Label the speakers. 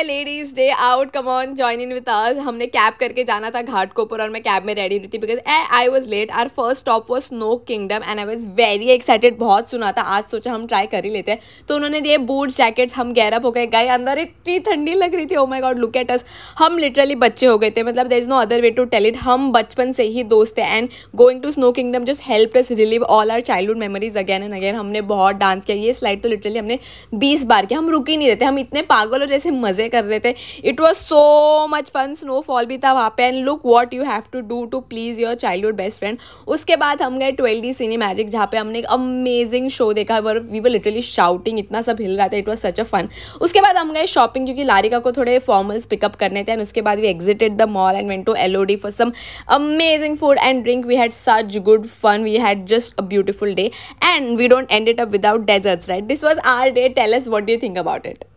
Speaker 1: है ladies day out come on join in with us हमने cab करके जाना था घाट कोपर और मैं कैब में रेडी हुई थी because uh I was late our first stop was Snow Kingdom and I was very excited बहुत सुना था आज सोचा हम ट्राई कर ही लेते हैं तो उन्होंने दिए बूट जैकेट्स हम गैरअप हो गए गए अंदर इतनी ठंडी लग रही थी oh my God look at us हम लिटरली बच्चे हो गए थे मतलब there is no other way to tell it हम बचपन से ही दोस्त है and going to Snow Kingdom just help us relive all our childhood memories again and again हमने बहुत डांस किया ये स्लाइड तो लिटरली हमने बीस बार किया हम रुक ही नहीं रहते हम इतने पागल और जैसे मज़े कर रहे थे it was so much fun snowfall भी था वहाँ पे and look what you have to do to please your childhood best friend उसके बाद हम गए ट्वेल्व डी सिनी मैजिक जहाँ पे हमने एक अमेजिंग शो देखा where we were literally shouting इतना सब हिल रहा था it was such a fun उसके बाद हम गए शॉपिंग क्योंकि लारिका को थोड़े फॉर्मल्स पिकअप करने थे एंड उसके बाद we exited the mall and went to D for some amazing food and drink we had such good fun we had just a beautiful day and we don't end it up without desserts right this was our day tell us what do think about it